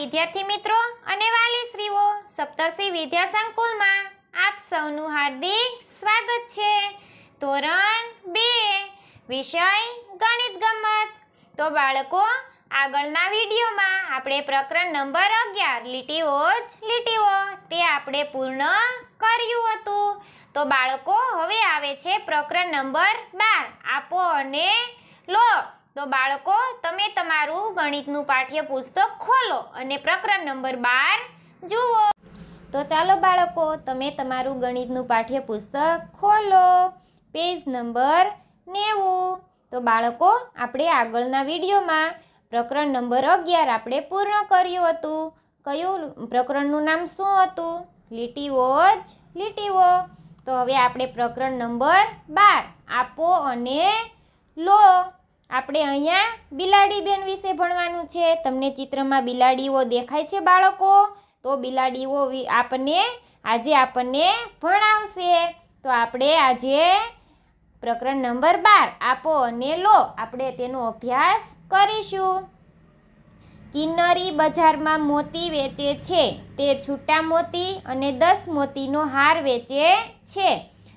વિદ્યાર્થી મિત્રો અને વાલી શ્રીઓ સપ્તર્ષિ વિદ્યા સંકુલમાં આપ સૌનું હાર્દિક સ્વાગત છે ધોરણ બે વિષય ગણિત ગમત તો બાળકો આગળના વિડીયોમાં આપણે પ્રકરણ નંબર અગિયાર લીટીઓ જ લીટીઓ તે આપણે પૂર્ણ કર્યું હતું તો બાળકો હવે આવે છે પ્રકરણ નંબર બાર આપો અને લો તો બાળકો તમે તમારું ગણિતનું પાઠ્યપુસ્તક ખોલો અને પ્રકરણ નંબર બાર જુઓ તો ચાલો બાળકો તમે તમારું ગણિતનું પાઠ્યપુસ્તક ખોલો પેજ નંબર નેવું તો બાળકો આપણે આગળના વિડીયોમાં પ્રકરણ નંબર અગિયાર આપણે પૂર્ણ કર્યું હતું કયું પ્રકરણનું નામ શું હતું લીટીઓ જ લીટીઓ તો હવે આપણે પ્રકરણ નંબર બાર આપો અને લો આપણે અહીંયા બિલાડી બેન વિશે ભણવાનું છે તમને ચિત્રમાં બિલાડીઓ દેખાય છે બાળકો તો બિલાડીઓ આપણને આજે આપણને ભણાવશે તો આપણે આજે પ્રકરણ નંબર બાર આપો અને લો આપણે તેનો અભ્યાસ કરીશું કિન્નરી બજારમાં મોતી વેચે છે તે છૂટા મોતી અને દસ મોતીનો હાર વેચે છે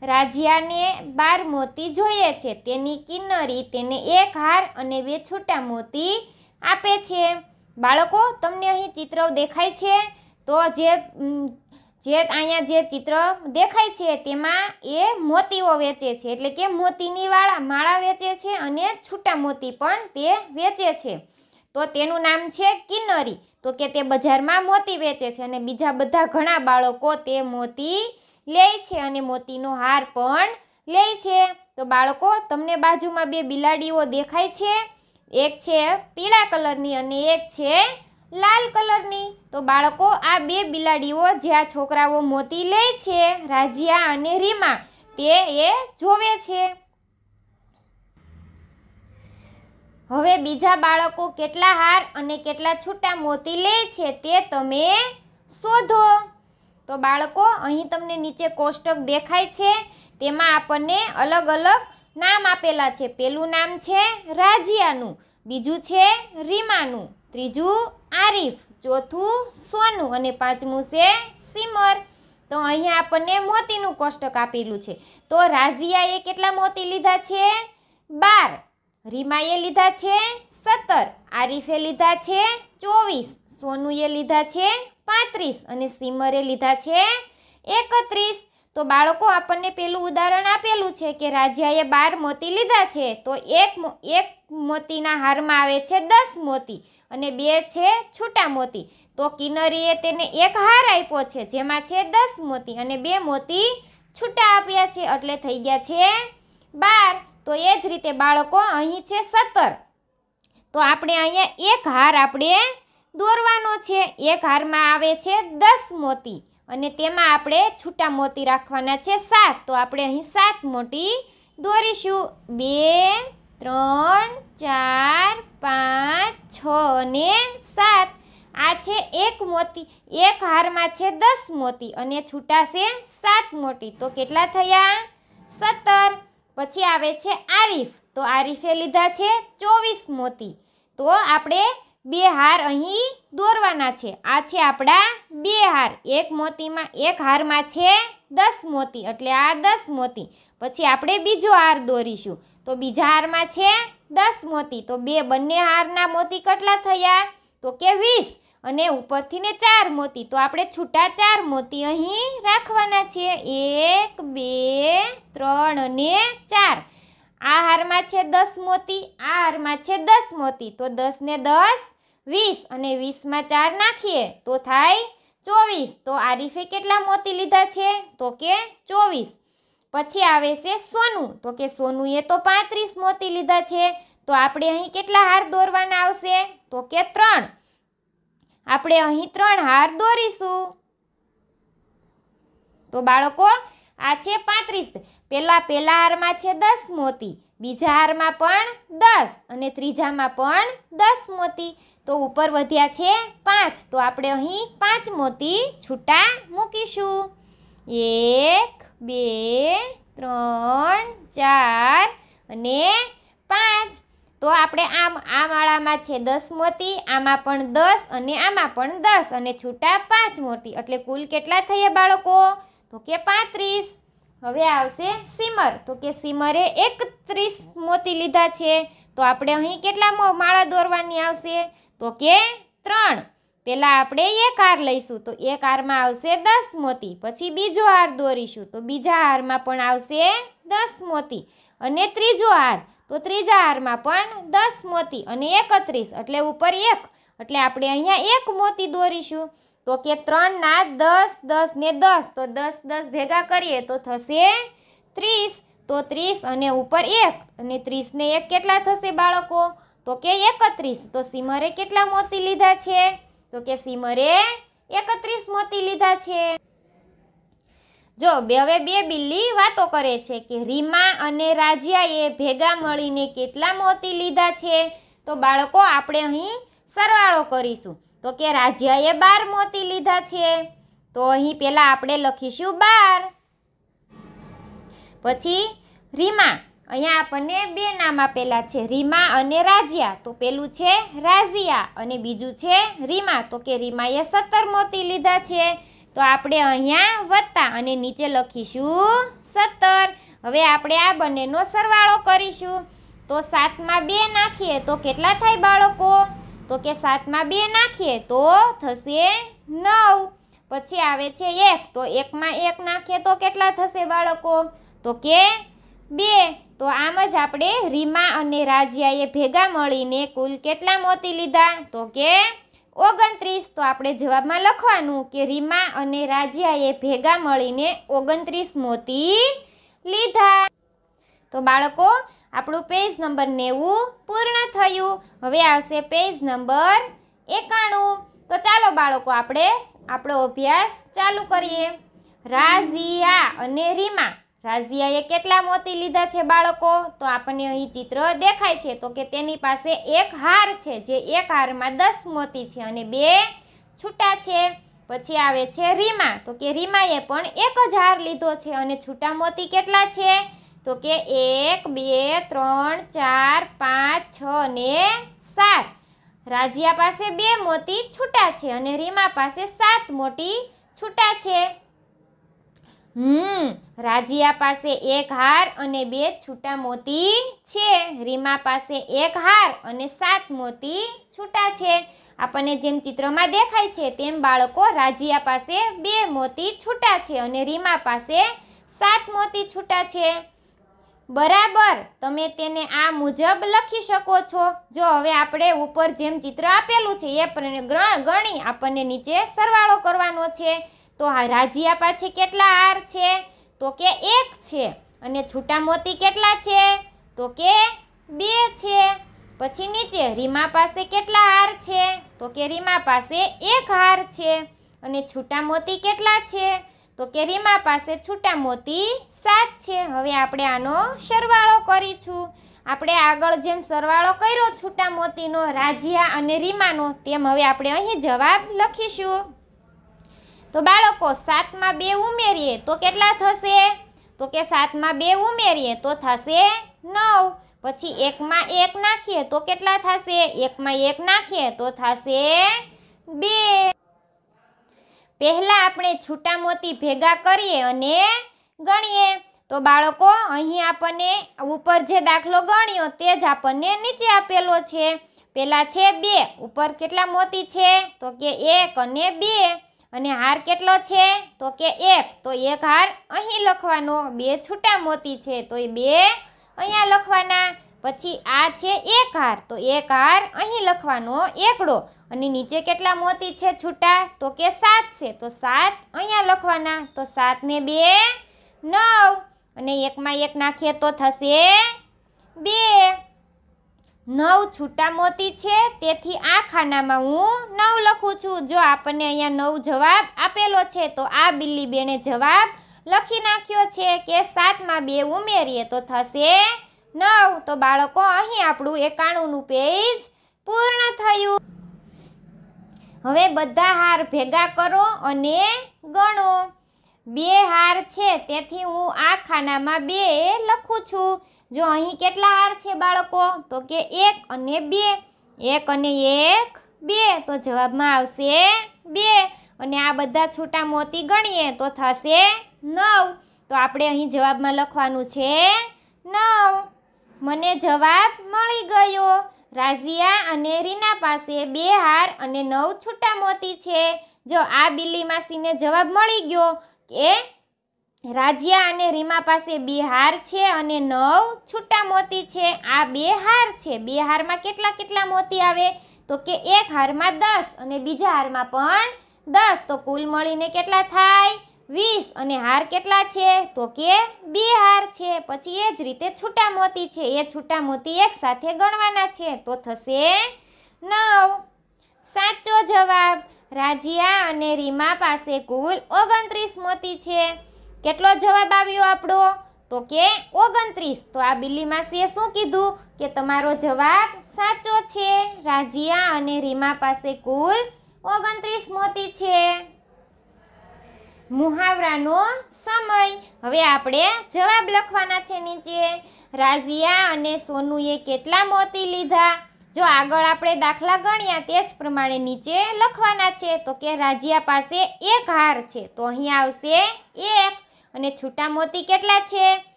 રાજ્યાને બાર મોતી જોઈએ છે તેની કિન્નરી તેને એક હાર અને બે છૂટા મોતી આપે છે બાળકો તમને અહીં ચિત્ર દેખાય છે તો જે જે અહીંયા જે ચિત્ર દેખાય છે તેમાં એ મોતીઓ વેચે છે એટલે કે મોતીની વાળા માળા વેચે છે અને છૂટા મોતી પણ તે વેચે છે તો તેનું નામ છે કિન્નરી તો કે તે બજારમાં મોતી વેચે છે અને બીજા બધા ઘણા બાળકો તે મોતી લે છે અને મોતીનો હાર પણ લે છે તો બાળકો તમને બાજુમાં બે બિલાડીઓ દેખાય છે એક છે પીળા કલરની અને એક છે લાલ કલરની તો બાળકો આ બે બિલાડીઓ જ્યાં છોકરાઓ મોતી લે છે રાજિયા અને રીમા તે એ જોવે છે હવે બીજા બાળકો કેટલા હાર અને કેટલા છૂટા મોતી લે છે તે તમે શોધો તો બાળકો અહીં તમને નીચે કોષ્ટક દેખાય છે તેમાં આપણને અલગ અલગ નામ આપેલા છે પહેલું નામ છે રાજિયાનું બીજું છે રીમાનું ત્રીજું આરીફ ચોથું સોનું અને પાંચમું છે સિમર તો અહીંયા આપણને મોતીનું કોષ્ટક આપેલું છે તો રાઝિયાએ કેટલા મોતી લીધા છે બાર રીમાએ લીધા છે સત્તર આરીફે લીધા છે ચોવીસ સોનુએ લીધા છે પાંત્રીસ અને સિમરે લીધા છે એકત્રીસ તો બાળકો આપણને પેલું ઉદાહરણ આપેલું છે કે રાજાએ બાર મોતી લીધા છે તો એક એક મોતીના હારમાં આવે છે દસ મોતી અને બે છે છૂટા મોતી તો કિનરીએ તેને એક હાર આપ્યો છે જેમાં છે દસ મોતી અને બે મોતી છૂટા આપ્યા છે એટલે થઈ ગયા છે બાર તો એ જ રીતે બાળકો અહીં છે સત્તર તો આપણે અહીંયા એક હાર આપણે દોરવાનો છે એક હારમાં આવે છે દસ મોતી અને તેમાં આપણે છૂટા મોતી રાખવાના છે સાત તો આપણે અહીં સાત મોતી દોરીશું બે ત્રણ ચાર પાંચ છ અને સાત આ છે એક મોતી એક હારમાં છે દસ મોતી અને છૂટાશે સાત મોતી તો કેટલા થયા સત્તર પછી આવે છે આરીફ તો આરીફે લીધા છે ચોવીસ મોતી તો આપણે બે હાર અહીં દોરવાના છે આ છે આપણા બે હાર એક મોતીમાં એક હારમાં છે દસ મોતી એટલે આ દસ મોતી પછી આપણે બીજો હાર દોરીશું તો બીજા હારમાં છે દસ મોતી તો બે બંને હારના મોતી કેટલા થયા તો કે વીસ અને ઉપરથી ને ચાર મોતી તો આપણે છૂટા ચાર મોતી અહીં રાખવાના છે એક બે ત્રણ અને ચાર આ હારમાં છે દસ મોતી આ હારમાં છે દસ મોતી તો દસ ને દસ વીસ અને વીસમાં ચાર નાખીએ તો થાય ચોવીસ તો આરીફે કેટલા મોતી લીધા છે તો કે ચોવીસ પછી આવે છે સોનું તો કે સોનુએ તો પાંત્રીસ મોતી લીધા છે તો આપણે અહીં કેટલા હાર દોરવાના આવશે તો કે ત્રણ આપણે અહીં ત્રણ હાર દોરીશું તો બાળકો આ છે પાંત્રીસ પહેલાં પહેલા હારમાં છે દસ મોતી બીજા હારમાં પણ દસ અને ત્રીજામાં પણ દસ મોતી તો ઉપર વધ્યા છે પાંચ તો આપણે અહીં પાંચ મોતી છૂટા મૂકીશું એક બે ત્રણ ચાર અને પાંચ તો આપણે આમ આ માળામાં છે દસ મોતી આમાં પણ દસ અને આમાં પણ દસ અને છૂટા પાંચ મોતી એટલે કુલ કેટલા થયા બાળકો તો કે પાંત્રીસ હવે આવશે સિમર તો કે સિમરે એકત્રીસ મોતી લીધા છે તો આપણે અહીં કેટલા માળા દોરવાની આવશે તો કે ત્રણ પહેલાં આપણે એક હાર લઈશું તો એક હારમાં આવશે દસ મોતી પછી બીજો હાર દોરીશું તો બીજા હારમાં પણ આવશે દસ મોતી અને ત્રીજો હાર તો ત્રીજા હારમાં પણ દસ મોતી અને એકત્રીસ એટલે ઉપર એક એટલે આપણે અહીંયા એક મોતી દોરીશું તો કે ત્રણના દસ દસ ને દસ તો દસ દસ ભેગા કરીએ તો થશે ત્રીસ તો ત્રીસ અને ઉપર એક અને ત્રીસને એક કેટલા થશે બાળકો તો કે એકત્રીસ તો સિમરે કેટલા મોતી લીધા છે તો કે સિમરે એકત્રીસ મોતી લીધા છે જો બે હવે બે બિલ્લી વાતો કરે છે કે રીમા અને રાજ્યાએ ભેગા મળીને કેટલા મોતી લીધા છે તો બાળકો આપણે અહીં સરવાળો કરીશું તો કે રાજ્યાએ બાર મોતી લીધા છે તો અહીં પહેલાં આપણે લખીશું બાર પછી રીમા અહીંયા આપણને બે નામ આપેલા છે રીમા અને રાજિયા તો પેલું છે રાઝિયા અને બીજું છે રીમા તો કે રીમાએ સત્તર મોતી લીધા છે તો આપણે અહીંયા વત્તા અને નીચે લખીશું સત્તર હવે આપણે આ બંનેનો સરવાળો કરીશું તો સાતમાં બે નાખીએ તો કેટલા થાય બાળકો તો કે સાતમાં બે નાખીએ તો થશે નવ પછી આવે છે એક તો એકમાં એક નાખીએ તો કેટલા થશે બાળકો તો કે બે તો આમ જ આપણે રીમા અને રાજિયાએ ભેગા મળીને કુલ કેટલા મોતી લીધા તો કે ઓગણત્રીસ તો આપણે જવાબમાં લખવાનું કે રીમા અને રાજ્યાએ ભેગા મળીને ઓગણત્રીસ મોતી લીધા તો બાળકો આપણું પેજ નંબર નેવું પૂર્ણ થયું હવે આવશે પેજ નંબર એકાણું તો ચાલો બાળકો આપણે આપણો અભ્યાસ ચાલુ કરીએ રાઝિયા અને રીમા રાઝિયાએ કેટલા મોતી લીધા છે બાળકો તો આપણને અહીં ચિત્ર દેખાય છે તો કે તેની પાસે એક હાર છે જે એક હારમાં દસ મોતી છે અને બે છૂટા છે પછી આવે છે રીમા તો કે રીમાએ પણ એક જ હાર લીધો છે અને છૂટા મોતી કેટલા છે તો કે એક બે ત્રણ ચાર પાંચ છ ને સાત રાજિયા પાસે બે મોતી છૂટા છે અને રીમા પાસે સાત મોટી છૂટા છે હમ રાજીયા પાસે એક હાર અને બે છૂટા મોતી છે રીમા પાસે એક હાર અને સાત મોતી છૂટા છે આપણને જેમ ચિત્રમાં દેખાય છે તેમ બાળકો રાજીયા પાસે બે મોતી છૂટા છે અને રીમા પાસે સાત મોતી છૂટા છે બરાબર તમે તેને આ મુજબ લખી શકો છો જો હવે આપણે ઉપર જેમ ચિત્ર આપેલું છે એ ગણી આપણને નીચે સરવાળો કરવાનો છે તો રાજિયા પાછી કેટલા હાર છે તો કે એક છે અને છૂટા મોતી કેટલા છે તો કે બે છે પછી નીચે રીમા પાસે કેટલા હાર છે તો કે રીમા પાસે એક હાર છે અને છૂટા મોતી કેટલા છે તો કે રીમા પાસે છૂટા મોતી સાત છે હવે આપણે આનો સરવાળો કરીશું આપણે આગળ જેમ સરવાળો કર્યો છૂટા મોતીનો રાજિયા અને રીમાનો તેમ હવે આપણે અહીં જવાબ લખીશું તો બાળકો સાતમાં બે ઉમેરીએ તો કેટલા થશે તો કે સાતમાં બે ઉમેરીએ તો થશે નવ પછી એકમાં એક નાખીએ તો કેટલા થશે એકમાં એક નાખીએ તો થશે બે પહેલાં આપણે છૂટા મોતી ભેગા કરીએ અને ગણીએ તો બાળકો અહીં આપણને ઉપર જે દાખલો ગણ્યો તે જ આપણને નીચે આપેલો છે પહેલાં છે બે ઉપર કેટલા મોતી છે તો કે એક અને બે અને હાર કેટલો છે તો કે એક તો એક હાર અહીં લખવાનો બે છૂટા મોતી છે તો એ બે અહીંયા લખવાના પછી આ છે એક હાર તો એક હાર અહીં લખવાનો એકડો અને નીચે કેટલા મોતી છે છૂટા તો કે સાત છે તો સાત અહીંયા લખવાના તો સાત ને બે નવ અને એકમાં એક નાખીએ તો થશે બે નવ છૂટા મોતી છે તેથી આ ખાનામાં હું નવ લખું છું જો આપણને અહીંયા નવ જવાબ આપેલો છે તો આ બિલ્લી બેને જવાબ લખી નાખ્યો છે કે સાતમાં બે ઉમેરીએ તો થશે નવ તો બાળકો અહીં આપણું એકાણુંનું પેજ પૂર્ણ થયું હવે બધા હાર ભેગા કરો અને ગણો બે હાર છે તેથી હું આ ખાનામાં બે લખું છું જો અહીં કેટલા હાર છે બાળકો તો કે એક અને બે એક અને એક બે તો જવાબમાં આવશે બે અને આ બધા છૂટા મોતી ગણીએ તો થશે નવ તો આપણે અહીં જવાબમાં લખવાનું છે નવ મને જવાબ મળી ગયો રાઝિયા અને રીના પાસે બે હાર અને નવ છૂટા મોતી છે જો આ બિલ્લી માસીને જવાબ મળી ગયો કે રાજ્યા અને રીમા પાસે બે હાર છે અને નવ છૂટા મોતી છે આ બે હાર છે બે હારમાં કેટલા કેટલા મોતી આવે તો કે એક હારમાં દસ અને બીજા હારમાં પણ દસ તો કુલ મળીને કેટલા થાય વીસ અને હાર કેટલા છે તો કે બે હાર છે પછી એ જ રીતે છૂટા મોતી છે એ છૂટા મોતી એક સાથે ગણવાના છે તો થશે નવ સાચો જવાબ રાજિયા અને રીમા પાસે કુલ ઓગણત્રીસ મોતી છે કેટલો જવાબ આવ્યો આપણો તો કે ઓગણત્રીસ તો આ બિલ્લી માસીએ શું કીધું કે તમારો જવાબ સાચો છે રાજિયા અને રીમા પાસે કુલ ઓગણત્રીસ મોતી છે મુહાવરાનો સમય હવે આપણે જવાબ લખવાના છે નીચે રાજિયા અને સોનુએ કેટલા મોતી લીધા જો આગળ આપણે દાખલા ગણ્યા તે જ પ્રમાણે નીચે લખવાના છે તો કે રાજિયા પાસે એક હાર છે તો અહીંયા આવશે એક અને છૂટા મોતી કેટલા છે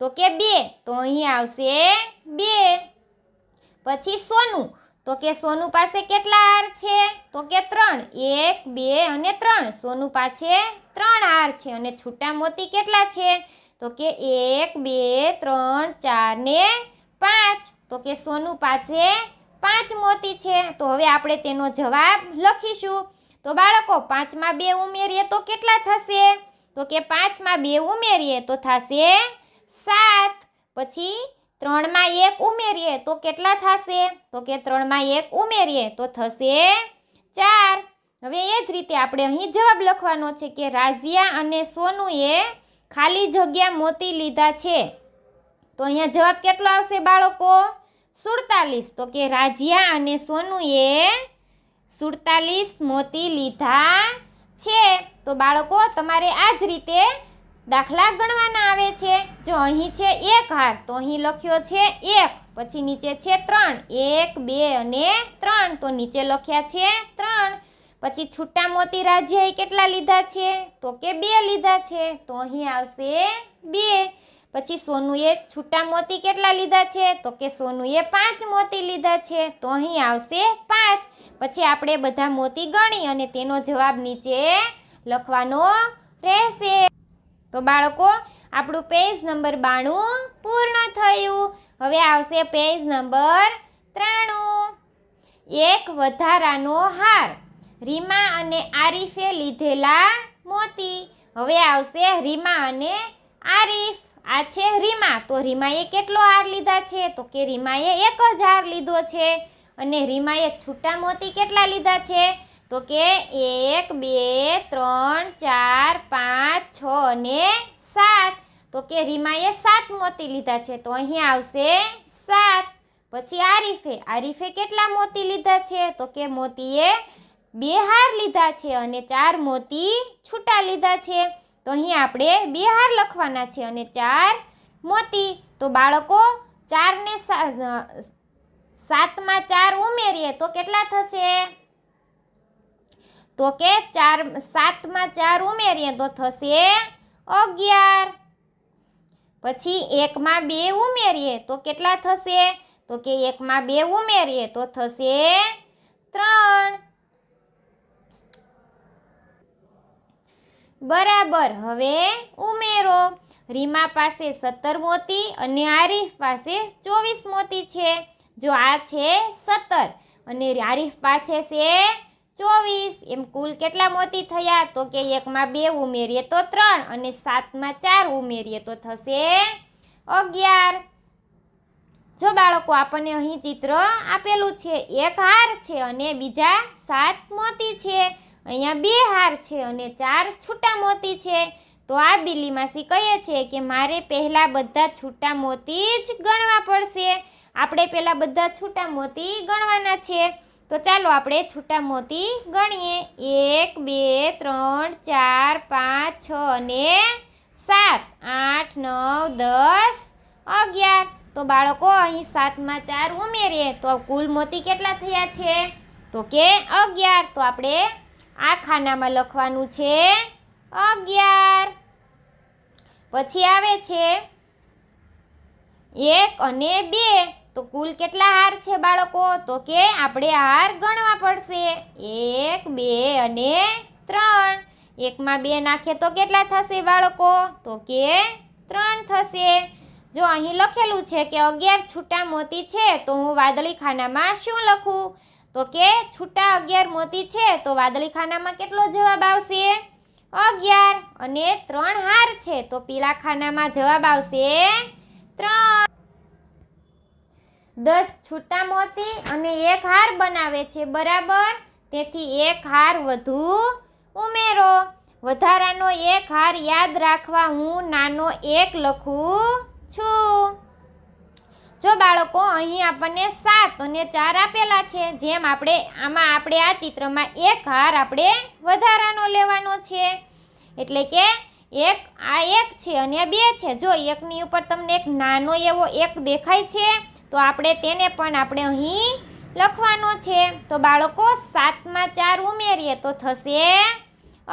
તો કે બે તો અહીં આવશે બે પછી સોનું તો કે સોનું પાસે કેટલા હાર છે તો કે ત્રણ એક બે અને ત્રણ સોનું પાસે ત્રણ હાર છે અને છૂટા મોતી કેટલા છે તો કે એક બે ત્રણ ચાર ને પાંચ તો કે સોનું પાસે પાંચ મોતી છે તો હવે આપણે તેનો જવાબ લખીશું તો બાળકો પાંચમાં બે ઉમેરીએ તો કેટલા થશે તો કે પાંચમાં બે ઉમેરીએ તો થશે સાત પછી ત્રણમાં એક ઉમેરીએ તો કેટલા થશે તો કે ત્રણમાં એક ઉમેરીએ તો થશે ચાર હવે એ જ રીતે આપણે અહીં જવાબ લખવાનો છે કે રાજિયા અને સોનુએ ખાલી જગ્યા મોતી લીધા છે તો અહીંયા જવાબ કેટલો આવશે બાળકો સુડતાલીસ તો કે રાજિયા અને સોનુએ સુડતાલીસ મોતી લીધા છે તો બાળકો તમારે આ જ રીતે દાખલા ગણવાના આવે છે જો અહીં છે એક હાર તો અહીં લખ્યો છે એક પછી નીચે છે ત્રણ એક બે અને ત્રણ તો નીચે લખ્યા છે ત્રણ પછી છૂટા મોતી રાજ્ય કેટલા લીધા છે તો કે બે લીધા છે તો અહીં આવશે બે પછી સોનુએ છૂટા મોતી કેટલા લીધા છે તો કે સોનુએ પાંચ મોતી લીધા છે તો અહીં આવશે પાંચ પછી આપણે બધા મોતી ગણી અને તેનો જવાબ નીચે લખવાનો રહેશે તો બાળકો આપણું પેજ નંબર બાણું પૂર્ણ થયું હવે આવશે પેજ નંબર ત્રાણું એક વધારાનો હાર રીમા અને આરીફે લીધેલા મોતી હવે આવશે રીમા અને આરીફ આ છે રીમા તો રીમાએ કેટલો હાર લીધા છે તો કે રીમાએ એક જ હાર લીધો છે અને રીમાએ છૂટા મોતી કેટલા લીધા છે તો કે એક બે ત્રણ ચાર પાંચ છ અને સાત તો કે રીમાએ સાત મોતી લીધા છે તો અહીં આવશે સાત પછી આરીફે આરીફે કેટલા મોતી લીધા છે તો કે મોતીએ બે હાર લીધા છે અને ચાર મોતી છૂટા લીધા છે તો અહીં આપણે બે હાર લખવાના છે અને ચાર મોતી તો બાળકો ચારને સા સાતમાં ચાર ઉમેરીએ તો કેટલા થશે તો કે ચાર સાતમાં ચાર ઉમેરીએ તો થશે અગિયાર પછી એકમાં બે ઉમેરીએ તો કેટલા થશે તો કે એકમાં બે ઉમેરીએ તો થશે ત્રણ બરાબર હવે ઉમેરો રીમા પાસે સત્તર મોતી અને આરીફ પાસે ચોવીસ મોતી છે જો આ છે સત્તર અને આરીફ પાસે છે ચોવીસ એમ કુલ કેટલા મોતી થયા તો કે એકમાં બે ઉમેરીએ તો ત્રણ અને સાતમાં ચાર ઉમેરીએ તો થશે અગિયાર જો બાળકો આપણને અહીં ચિત્ર આપેલું છે એક હાર છે અને બીજા સાત મોતી છે અહીંયા બે હાર છે અને ચાર છૂટા મોતી છે તો આ બિલ્લી માસી કહે છે કે મારે પહેલાં બધા છૂટા મોતી જ ગણવા પડશે આપણે પહેલાં બધા છૂટા મોતી ગણવાના છે તો ચાલો આપણે છૂટા મોતી ગણીએ એક બે ત્રણ ચાર પાંચ છ અને સાત આઠ નવ દસ અગિયાર તો બાળકો અહીં સાતમાં ચાર ઉમેરીએ તો કુલ મોતી કેટલા થયા છે તો કે અગિયાર તો આપણે આ ખાનામાં લખવાનું છે અગિયાર પછી આવે છે એક અને બે તો કુલ કેટલા હાર છે બાળકો તો કે આપણે હાર ગણવા પડશે એક બે અને ત્રણ એકમાં બે નાખે તો કેટલા થશે બાળકો તો કે ત્રણ થશે જો અહીં લખેલું છે કે અગિયાર છૂટા મોતી છે તો હું વાદળી ખાનામાં શું લખું તો કે છૂટા અગિયાર મોતી છે તો વાદળી ખાનામાં કેટલો જવાબ આવશે અગિયાર અને ત્રણ હાર છે તો પીળા ખાનામાં જવાબ આવશે ત્રણ દસ છૂટા મોતી અને એક હાર બનાવે છે બરાબર તેથી એક હાર વધુ ઉમેરો વધારાનો એક હાર યાદ રાખવા હું નાનો એક લખું છું જો બાળકો અહીં આપણને સાત અને ચાર આપેલા છે જેમ આપણે આમાં આપણે આ ચિત્રમાં એક હાર આપણે વધારાનો લેવાનો છે એટલે કે એક આ એક છે અને બે છે જો એકની ઉપર તમને એક નાનો એવો એક દેખાય છે તો આપણે તેને પણ આપણે અહીં લખવાનો છે તો બાળકો સાતમાં ચાર ઉમેરીએ તો થશે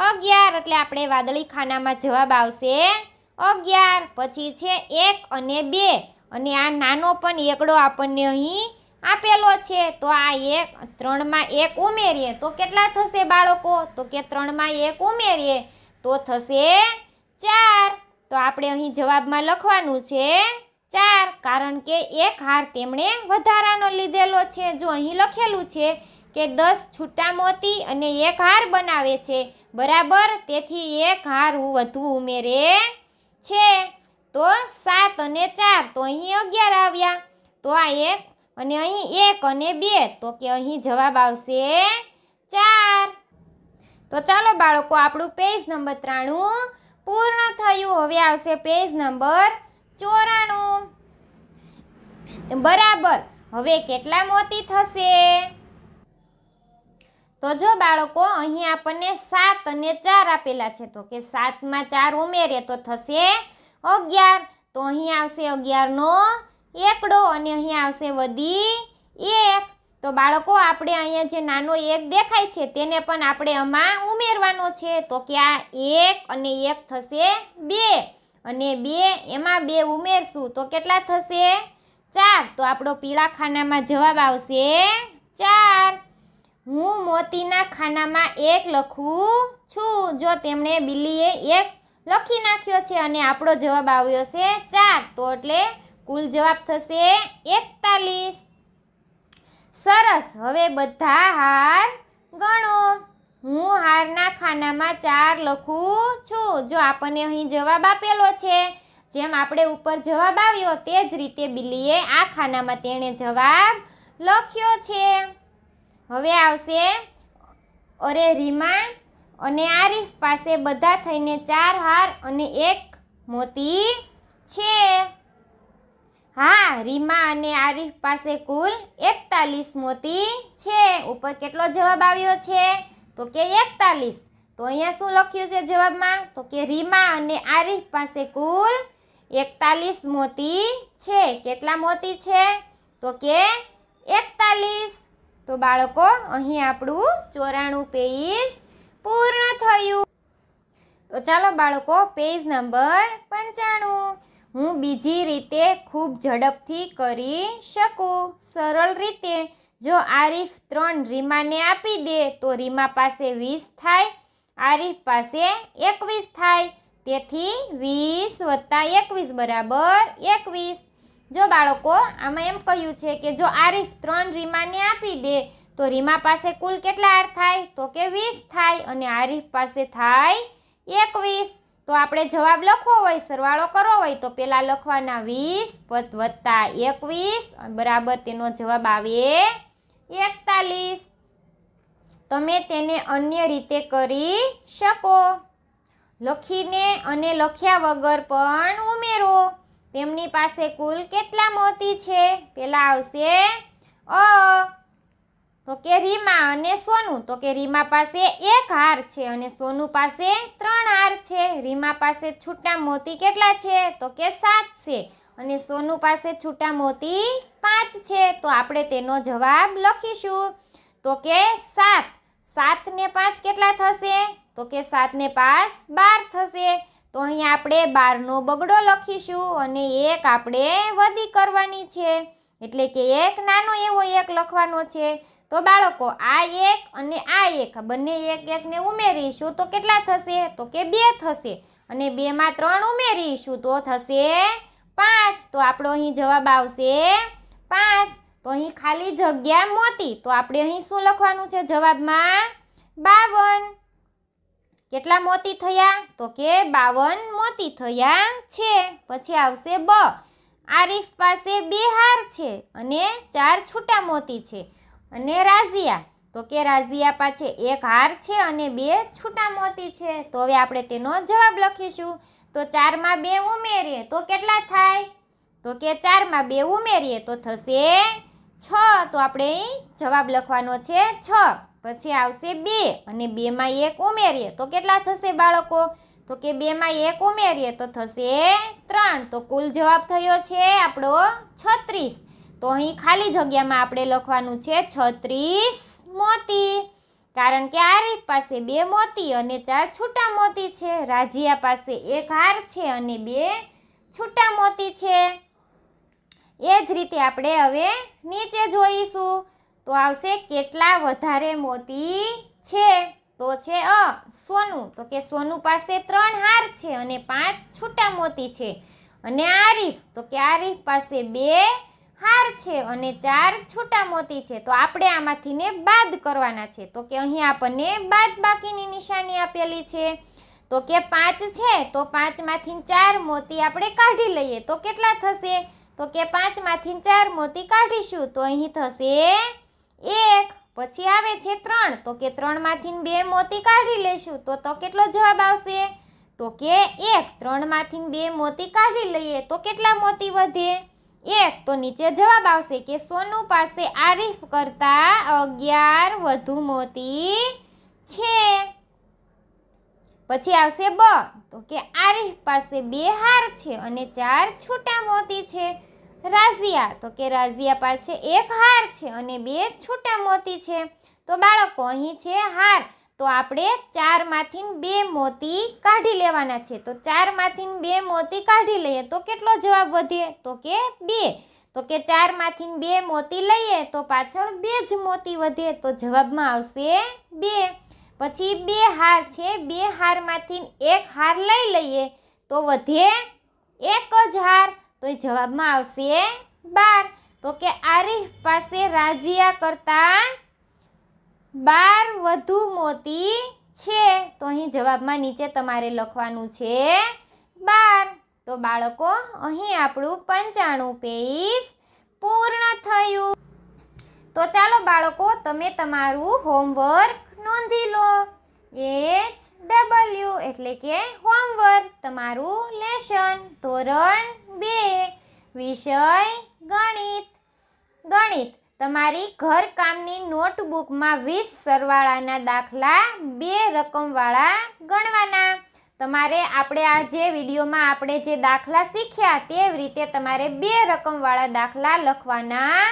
અગિયાર એટલે આપણે વાદળી ખાનામાં જવાબ આવશે અગિયાર પછી છે એક અને બે અને આ નાનો પણ એકડો આપણને અહીં આપેલો છે તો આ એક ત્રણમાં એક ઉમેરીએ તો કેટલા થશે બાળકો તો કે ત્રણમાં એક ઉમેરીએ તો થશે ચાર તો આપણે અહીં જવાબમાં લખવાનું છે ચાર કારણ કે એક હાર તેમણે વધારાનો લીધેલો છે જો અહીં લખેલું છે કે દસ છૂટા મોતી અને એક હાર બનાવે છે બરાબર તેથી એક હાર વધુ ઉમેરે છે તો સાત અને ચાર તો અહીં અગિયાર આવ્યા તો આ એક અને અહીં એક અને બે તો કે અહીં જવાબ આવશે ચાર તો ચાલો બાળકો આપણું પેજ નંબર ત્રાણું પૂર્ણ થયું હવે આવશે પેજ નંબર ચોરાણું બરાબર હવે કેટલા મોતી થશે તો જો બાળકો અહીં આપણને સાત અને ચાર આપેલા છે તો કે સાતમાં ચાર ઉમેરે તો થશે અગિયાર તો અહીં આવશે અગિયારનો એકડો અને અહીં આવશે વધી એક તો બાળકો આપણે અહીંયા જે નાનો એક દેખાય છે તેને પણ આપણે આમાં ઉમેરવાનો છે તો કે આ એક અને એક થશે બે અને બે એમાં બે ઉમેરશું તો કેટલા થશે ચાર તો આપણો પીળા ખાનામાં જવાબ આવશે ચાર હું મોતીના ખાનામાં એક લખું છું જો તેમણે બિલ્લીએ એક લખી નાખ્યો છે અને આપણો જવાબ આવ્યો છે ચાર તો એટલે કુલ જવાબ થશે એકતાલીસ સરસ હવે બધા હાર ગણો હું હારના ખાનામાં ચાર લખું છું જો આપણને અહીં જવાબ આપેલો છે જેમ આપણે ઉપર જવાબ આવ્યો તે જ રીતે બિલ્લીએ આ ખાનામાં તેણે જવાબ લખ્યો છે હવે આવશે અરે રીમા અને આરીફ પાસે બધા થઈને ચાર હાર અને એક મોતી છે હા રીમા અને આરીફ પાસે કુલ એકતાલીસ મોતી છે ઉપર કેટલો જવાબ આવ્યો છે તો કે એકતાલીસ તો અહીંયા શું લખ્યું છે જવાબમાં તો કે રીમા અને આરીફ પાસે કુલ એકતાલીસ મોતી છે કેટલા મોતી છે તો કે એકતાલીસ તો બાળકો અહીં આપણું ચોરાણું પેજ પૂર્ણ થયું તો ચાલો બાળકો પેજ નંબર પંચાણું હું બીજી રીતે ખૂબ ઝડપથી કરી શકું સરળ રીતે જો આરીફ ત્રણ રીમાને આપી દે તો રીમા પાસે વીસ થાય આરીફ પાસે એકવીસ થાય તેથી વીસ વત્તા એકવીસ બરાબર એકવીસ જો બાળકો આમાં એમ કહ્યું છે કે જો આરીફ ત્રણ રીમાને આપી દે તો રીમા પાસે કુલ કેટલા આર થાય તો કે વીસ થાય અને આરીફ પાસે થાય એકવીસ તો આપણે જવાબ લખવો હોય સરવાળો કરવો હોય તો પહેલાં લખવાના વીસ વત્તા એકવીસ બરાબર તેનો જવાબ આવે એકતાલીસ તમે તેને અન્ય રીતે કરી શકો લખીને અને લખ્યા વગર પણ ઉમેરો તેમની પાસે કુલ કેટલા મોતી છે પેલા આવશે અ તો કે રીમા અને સોનું તો કે રીમા પાસે એક હાર છે અને સોનું પાસે ત્રણ હાર છે રીમા પાસે છૂટા મોતી કેટલા છે તો કે સાત છે અને સોનું પાસે છૂટા મોતી પાંચ છે તો આપણે તેનો જવાબ લખીશું તો કે સાત સાતને પાંચ કેટલા થશે તો કે સાતને પાસ બાર થશે તો અહીં આપણે બારનો બગડો લખીશું અને એક આપણે વધી કરવાની છે એટલે કે એક નાનો એવો એક લખવાનો છે તો બાળકો આ એક અને આ એક બંને એક એકને ઉમેરીશું તો કેટલા થશે તો કે બે થશે અને બેમાં ત્રણ ઉમેરીશું તો થશે પાંચ તો આપણો અહીં જવાબ આવશે પાંચ તો અહીં ખાલી જગ્યા મોતી તો આપણે અહીં શું લખવાનું છે જવાબમાં બાવન કેટલા મોતી થયા તો કે બાવન મોતી થયા છે પછી આવશે બ આરીફ પાસે બે હાર છે અને ચાર છૂટા મોતી છે અને રાઝિયા તો કે રાઝિયા પાસે એક હાર છે અને બે છૂટા મોતી છે તો હવે આપણે તેનો જવાબ લખીશું તો ચારમાં બે ઉમેરીએ તો કેટલા થાય તો કે ચારમાં બે ઉમેરીએ તો થશે છ તો આપણે જવાબ લખવાનો છે છ પછી આવશે બે અને બેમાં એક ઉમેરીએ તો કેટલા થશે બાળકો તો કે બેમાં એક ઉમેરીએ તો થશે ત્રણ તો કુલ જવાબ થયો છે આપણો છત્રીસ તો અહીં ખાલી જગ્યામાં આપણે લખવાનું છે છત્રીસ મોતી કારણ કે આરીફ પાસે બે મોતી અને ચાર છૂટા મોતી છે રાજિયા પાસે એક હાર છે અને બે છૂટા મોતી છે એ જ રીતે આપણે હવે નીચે જોઈશું તો આવશે કેટલા વધારે મોતી છે તો છે અ સોનું તો કે સોનું પાસે ત્રણ હાર છે અને પાંચ છૂટા મોતી છે અને આરીફ તો કે આરીફ પાસે બે હાર છે અને ચાર છૂટા મોતી છે તો આપણે આમાંથી ને બાદ કરવાના છે તો કે અહીં આપણને બાદ બાકીની નિશાની આપેલી છે તો કે પાંચ છે તો પાંચમાંથી ચાર મોતી આપણે કાઢી લઈએ તો કેટલા થશે તો કે પાંચમાંથી ચાર મોતી કાઢીશું તો અહીં થશે એક પછી આવે છે ત્રણ તો કે ત્રણમાંથી બે મોતી કાઢી લેશું તો તો કેટલો જવાબ આવશે તો કે એક ત્રણમાંથી બે મોતી કાઢી લઈએ તો કેટલા મોતી વધે એક તો નીચે જવાબ આવશે કે સોનું પાસે આરીફ કરતાં અગિયાર વધુ મોતી છે પછી આવશે બ તો કે આરીફ પાસે બે હાર છે અને ચાર છૂટા મોતી છે રાઝિયા તો કે રાઝિયા પાસે એક હાર છે અને બે છૂટા મોતી છે તો બાળકો અહીં છે હાર તો આપણે ચારમાંથી બે મોતી કાઢી લેવાના છે તો ચારમાંથી બે મોતી કાઢી લઈએ તો કેટલો જવાબ વધે તો કે બે તો કે ચારમાંથી બે મોતી લઈએ તો પાછળ બે જ મોતી વધે તો જવાબમાં આવશે બે પછી બે હાર છે બે હારમાંથી એક હાર લઈ લઈએ તો વધે એક જ હાર તો એ જવાબમાં આવશે બાર તો કે આરીફ પાસે રાજીયા કરતાં બાર વધુ મોતી છે તો અહીં જવાબમાં નીચે તમારે લખવાનું છે બાર તો બાળકો અહીં આપણું પંચાણું પેઈસ પૂર્ણ થયું તો ચાલો બાળકો તમે તમારું હોમવર્ક નોંધી લો એચ ડબલ્યુ એટલે કે હોમવર્ક તમારું લેશન ધોરણ બે વિષય ગણિત ગણિત તમારી ઘરકામની નોટબુકમાં વીસ સરવાળાના દાખલા બે રકમવાળા ગણવાના તમારે આપણે આ જે વિડીયોમાં આપણે જે દાખલા શીખ્યા તે રીતે તમારે બે રકમવાળા દાખલા લખવાના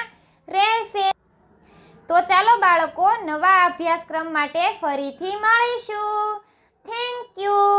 રહેશે તો ચાલો બાળકો નવા અભ્યાસક્રમ માટે ફરીથી મળીશું થેન્ક યુ